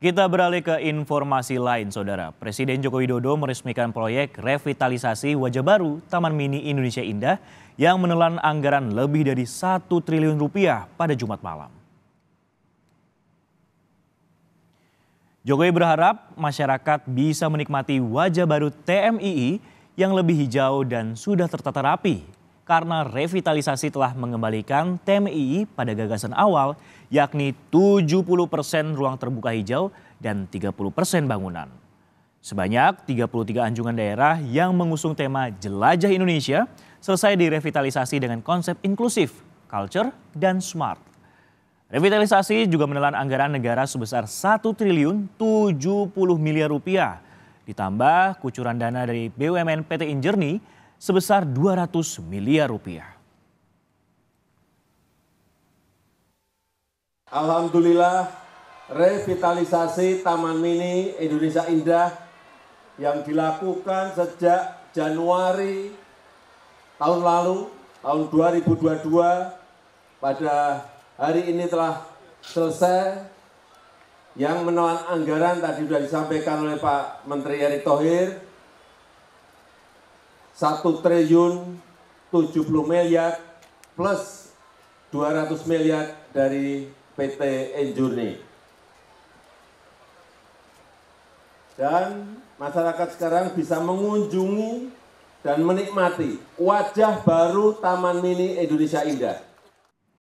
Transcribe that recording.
Kita beralih ke informasi lain, Saudara. Presiden Joko Widodo meresmikan proyek revitalisasi Wajah Baru Taman Mini Indonesia Indah yang menelan anggaran lebih dari satu triliun rupiah pada Jumat malam. Jokowi berharap masyarakat bisa menikmati wajah baru TMII yang lebih hijau dan sudah tertata rapi karena revitalisasi telah mengembalikan TMII pada gagasan awal yakni 70% ruang terbuka hijau dan 30% bangunan. Sebanyak 33 anjungan daerah yang mengusung tema Jelajah Indonesia selesai direvitalisasi dengan konsep inklusif, culture, dan smart. Revitalisasi juga menelan anggaran negara sebesar 1 triliun 70 miliar rupiah. Ditambah kucuran dana dari BUMN PT Injerni sebesar 200 miliar rupiah. Alhamdulillah revitalisasi Taman Mini Indonesia Indah yang dilakukan sejak Januari tahun lalu, tahun 2022, pada hari ini telah selesai yang menelan anggaran tadi sudah disampaikan oleh Pak Menteri Erick Thohir 1 triliun 70 miliar plus 200 miliar dari PT Enjurni. Dan masyarakat sekarang bisa mengunjungi dan menikmati wajah baru Taman Mini Indonesia Indah.